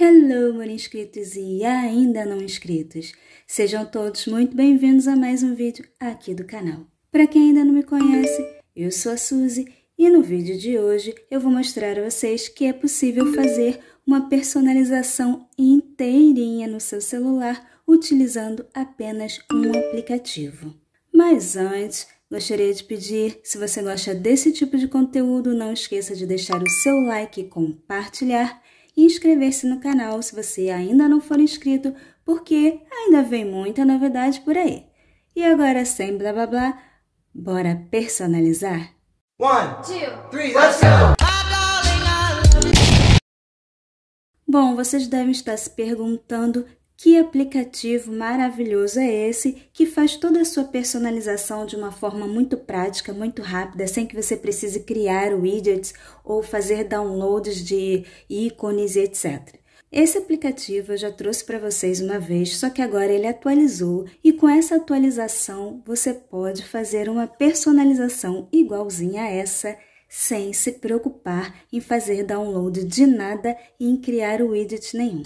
Hello, inscritos e ainda não inscritos! Sejam todos muito bem-vindos a mais um vídeo aqui do canal. Para quem ainda não me conhece, eu sou a Suzy e no vídeo de hoje eu vou mostrar a vocês que é possível fazer uma personalização inteirinha no seu celular utilizando apenas um aplicativo. Mas antes, Gostaria de pedir, se você gosta desse tipo de conteúdo, não esqueça de deixar o seu like e compartilhar e inscrever-se no canal se você ainda não for inscrito, porque ainda vem muita novidade por aí. E agora, sem blá blá blá, bora personalizar? One, two, three, let's go! Bom, vocês devem estar se perguntando que aplicativo maravilhoso é esse que faz toda a sua personalização de uma forma muito prática, muito rápida, sem que você precise criar widgets ou fazer downloads de ícones e etc. Esse aplicativo eu já trouxe para vocês uma vez, só que agora ele atualizou e com essa atualização você pode fazer uma personalização igualzinha a essa sem se preocupar em fazer download de nada e em criar widget nenhum.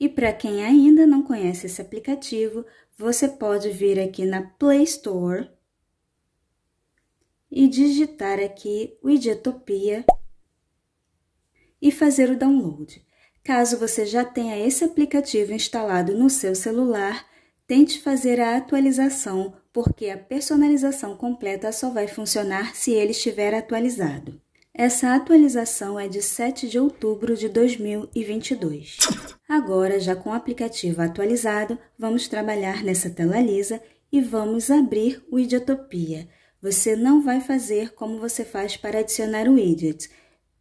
E para quem ainda não conhece esse aplicativo, você pode vir aqui na Play Store e digitar aqui Widgetopia e fazer o download. Caso você já tenha esse aplicativo instalado no seu celular, Tente fazer a atualização, porque a personalização completa só vai funcionar se ele estiver atualizado. Essa atualização é de 7 de outubro de 2022. Agora, já com o aplicativo atualizado, vamos trabalhar nessa tela lisa e vamos abrir o Idiotopia. Você não vai fazer como você faz para adicionar o Idiot,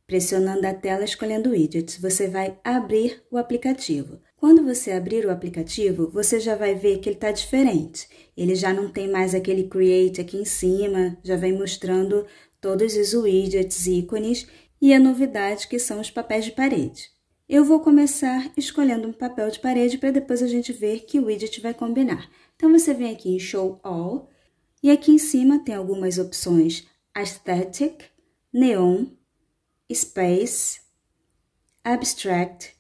pressionando a tela escolhendo o Idiot. Você vai abrir o aplicativo. Quando você abrir o aplicativo, você já vai ver que ele está diferente. Ele já não tem mais aquele Create aqui em cima, já vem mostrando todos os widgets, ícones e a novidade que são os papéis de parede. Eu vou começar escolhendo um papel de parede para depois a gente ver que widget vai combinar. Então, você vem aqui em Show All e aqui em cima tem algumas opções Aesthetic, Neon, Space, Abstract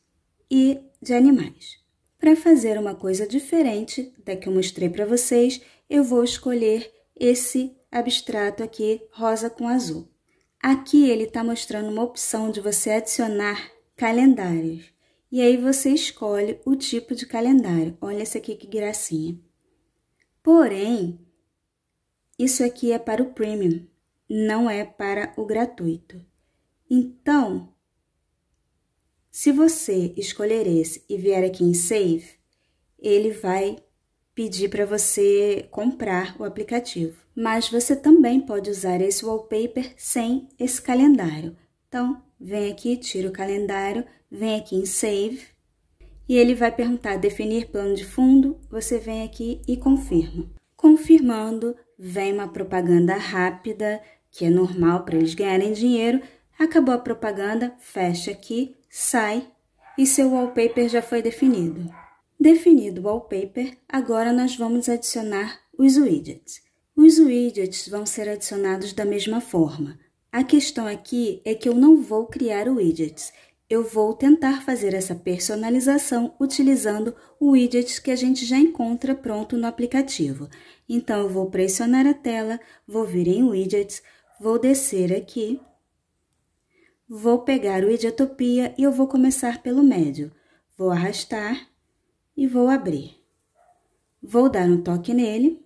e de animais. Para fazer uma coisa diferente da que eu mostrei para vocês, eu vou escolher esse abstrato aqui, rosa com azul. Aqui ele está mostrando uma opção de você adicionar calendários. E aí você escolhe o tipo de calendário. Olha esse aqui que gracinha. Porém, isso aqui é para o premium, não é para o gratuito. Então, se você escolher esse e vier aqui em Save, ele vai pedir para você comprar o aplicativo. Mas você também pode usar esse wallpaper sem esse calendário. Então, vem aqui, tira o calendário, vem aqui em Save, e ele vai perguntar definir plano de fundo, você vem aqui e confirma. Confirmando, vem uma propaganda rápida, que é normal para eles ganharem dinheiro, acabou a propaganda, fecha aqui, sai e seu wallpaper já foi definido. Definido o wallpaper, agora nós vamos adicionar os widgets. Os widgets vão ser adicionados da mesma forma. A questão aqui é que eu não vou criar widgets, eu vou tentar fazer essa personalização utilizando o widget que a gente já encontra pronto no aplicativo. Então, eu vou pressionar a tela, vou vir em Widgets, vou descer aqui Vou pegar o Idiotopia e eu vou começar pelo médio. Vou arrastar e vou abrir. Vou dar um toque nele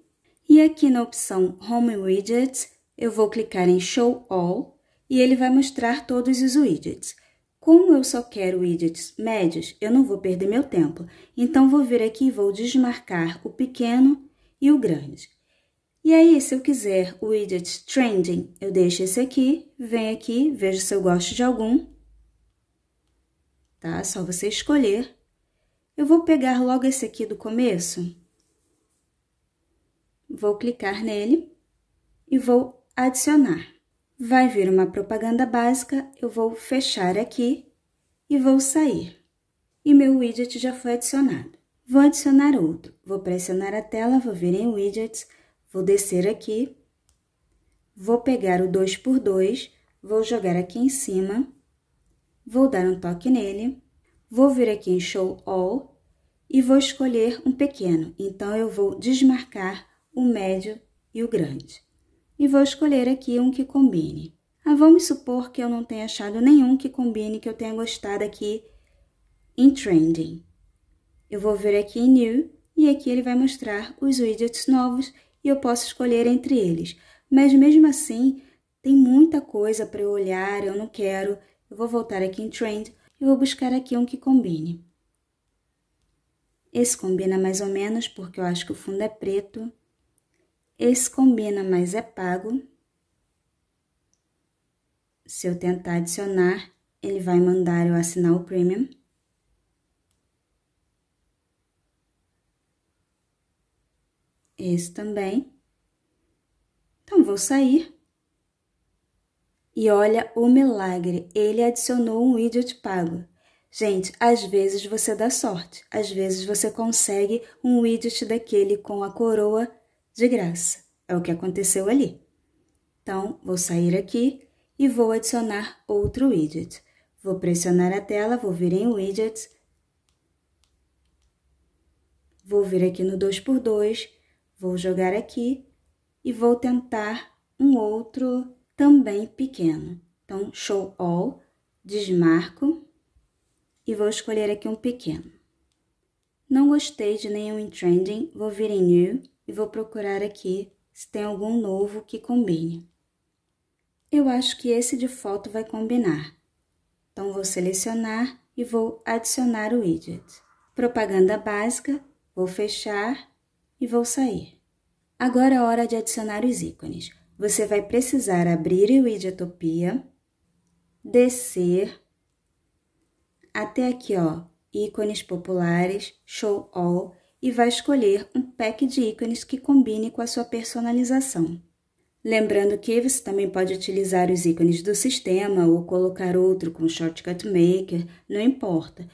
e aqui na opção Home Widgets eu vou clicar em Show All e ele vai mostrar todos os widgets. Como eu só quero widgets médios, eu não vou perder meu tempo, então vou vir aqui e vou desmarcar o pequeno e o grande. E aí, se eu quiser o widget Trending, eu deixo esse aqui, venho aqui, vejo se eu gosto de algum. Tá? Só você escolher. Eu vou pegar logo esse aqui do começo. Vou clicar nele e vou adicionar. Vai vir uma propaganda básica, eu vou fechar aqui e vou sair. E meu widget já foi adicionado. Vou adicionar outro. Vou pressionar a tela, vou vir em Widgets, Vou descer aqui, vou pegar o 2 por 2, vou jogar aqui em cima, vou dar um toque nele, vou vir aqui em Show All e vou escolher um pequeno. Então, eu vou desmarcar o médio e o grande. E vou escolher aqui um que combine. Ah, vamos supor que eu não tenha achado nenhum que combine, que eu tenha gostado aqui em Trending. Eu vou vir aqui em New e aqui ele vai mostrar os widgets novos e eu posso escolher entre eles. Mas mesmo assim, tem muita coisa para eu olhar, eu não quero. Eu vou voltar aqui em Trend e vou buscar aqui um que combine. Esse combina mais ou menos porque eu acho que o fundo é preto. Esse combina, mas é pago. Se eu tentar adicionar, ele vai mandar eu assinar o Premium. esse também. Então, vou sair. E olha o milagre, ele adicionou um widget pago. Gente, às vezes você dá sorte, às vezes você consegue um widget daquele com a coroa de graça. É o que aconteceu ali. Então, vou sair aqui e vou adicionar outro widget. Vou pressionar a tela, vou vir em widgets, vou vir aqui no 2x2 Vou jogar aqui e vou tentar um outro também pequeno. Então, show all, desmarco e vou escolher aqui um pequeno. Não gostei de nenhum em trending, vou vir em new e vou procurar aqui se tem algum novo que combine. Eu acho que esse de foto vai combinar. Então, vou selecionar e vou adicionar o widget. Propaganda básica, vou fechar e vou sair. Agora é hora de adicionar os ícones. Você vai precisar abrir o Idiotopia, descer até aqui, ó, ícones populares, show all, e vai escolher um pack de ícones que combine com a sua personalização. Lembrando que você também pode utilizar os ícones do sistema ou colocar outro com Shortcut Maker, não importa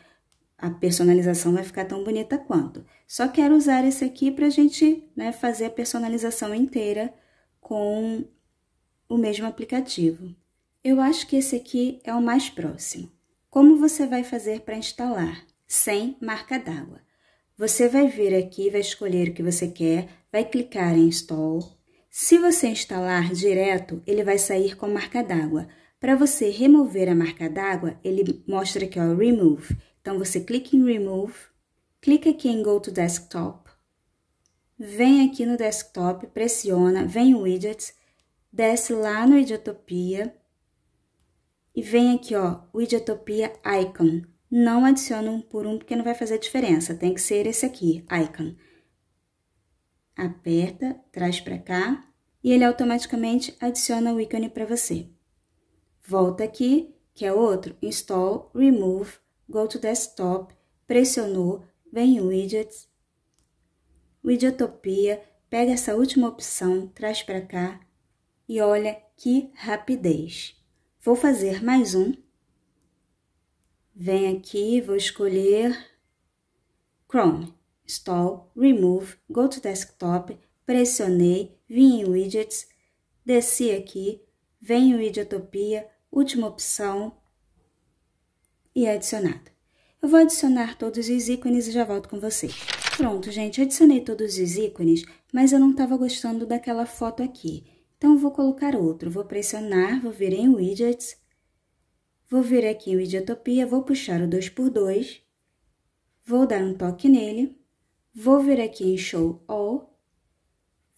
a personalização vai ficar tão bonita quanto. Só quero usar esse aqui para a gente né, fazer a personalização inteira com o mesmo aplicativo. Eu acho que esse aqui é o mais próximo. Como você vai fazer para instalar? Sem marca d'água. Você vai vir aqui, vai escolher o que você quer, vai clicar em Install. Se você instalar direto, ele vai sair com marca d'água. Para você remover a marca d'água, ele mostra aqui, ó, é Remove. Então, você clica em Remove, clica aqui em Go to Desktop, vem aqui no desktop, pressiona, vem em Widgets, desce lá no Widgetopia e vem aqui, ó, Widgetopia Icon. Não adiciona um por um porque não vai fazer diferença, tem que ser esse aqui, Icon. Aperta, traz para cá e ele automaticamente adiciona o ícone para você. Volta aqui, que é outro, Install, Remove, go to desktop, pressionou, vem em widgets, widgetopia, pega essa última opção, traz para cá e olha que rapidez. Vou fazer mais um. Vem aqui, vou escolher Chrome, Install, Remove, Go to Desktop, pressionei, vim em Widgets, desci aqui, vem em Widgetopia, última opção, e é adicionado. Eu vou adicionar todos os ícones e já volto com você. Pronto, gente, adicionei todos os ícones, mas eu não estava gostando daquela foto aqui. Então, vou colocar outro. Vou pressionar, vou vir em Widgets, vou vir aqui em Widgetopia, vou puxar o 2x2, vou dar um toque nele, vou vir aqui em Show All,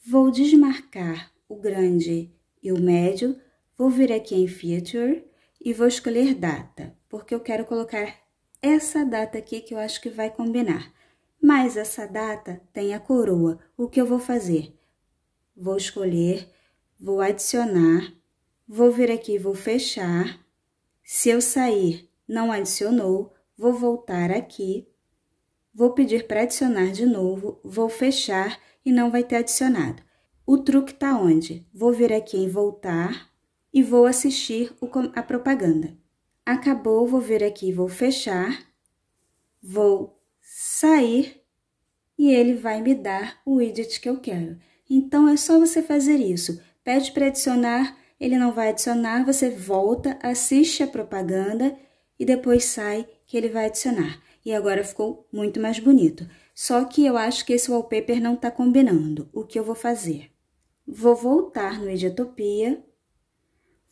vou desmarcar o grande e o médio, vou vir aqui em Feature e vou escolher Data porque eu quero colocar essa data aqui que eu acho que vai combinar. Mas essa data tem a coroa. O que eu vou fazer? Vou escolher, vou adicionar, vou vir aqui, vou fechar. Se eu sair, não adicionou, vou voltar aqui, vou pedir para adicionar de novo, vou fechar e não vai ter adicionado. O truque está onde? Vou vir aqui em voltar e vou assistir a propaganda. Acabou, vou vir aqui, vou fechar, vou sair e ele vai me dar o widget que eu quero. Então, é só você fazer isso. Pede para adicionar, ele não vai adicionar, você volta, assiste a propaganda e depois sai que ele vai adicionar. E agora ficou muito mais bonito. Só que eu acho que esse wallpaper não está combinando. O que eu vou fazer? Vou voltar no Ediotopia,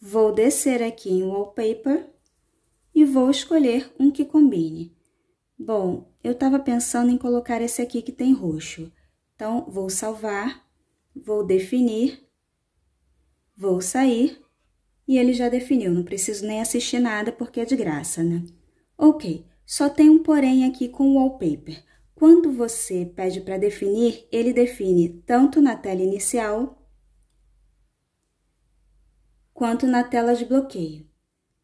vou descer aqui em Wallpaper vou escolher um que combine. Bom, eu estava pensando em colocar esse aqui que tem roxo. Então, vou salvar, vou definir, vou sair e ele já definiu. Não preciso nem assistir nada porque é de graça, né? Ok, só tem um porém aqui com o wallpaper. Quando você pede para definir, ele define tanto na tela inicial quanto na tela de bloqueio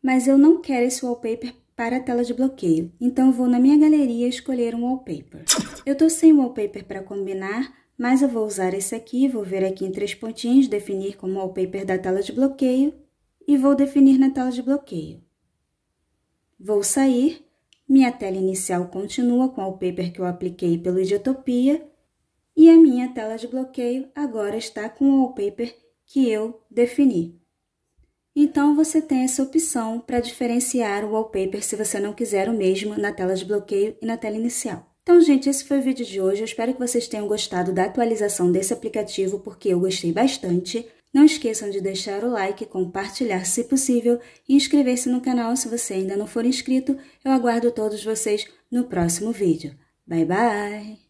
mas eu não quero esse wallpaper para a tela de bloqueio, então vou na minha galeria escolher um wallpaper. Eu tô sem wallpaper para combinar, mas eu vou usar esse aqui, vou vir aqui em três pontinhos, definir como wallpaper da tela de bloqueio e vou definir na tela de bloqueio. Vou sair, minha tela inicial continua com o wallpaper que eu apliquei pelo Idiotopia e a minha tela de bloqueio agora está com o wallpaper que eu defini. Então você tem essa opção para diferenciar o wallpaper se você não quiser o mesmo na tela de bloqueio e na tela inicial. Então, gente, esse foi o vídeo de hoje. Eu espero que vocês tenham gostado da atualização desse aplicativo, porque eu gostei bastante. Não esqueçam de deixar o like, compartilhar se possível e inscrever-se no canal se você ainda não for inscrito. Eu aguardo todos vocês no próximo vídeo. Bye, bye!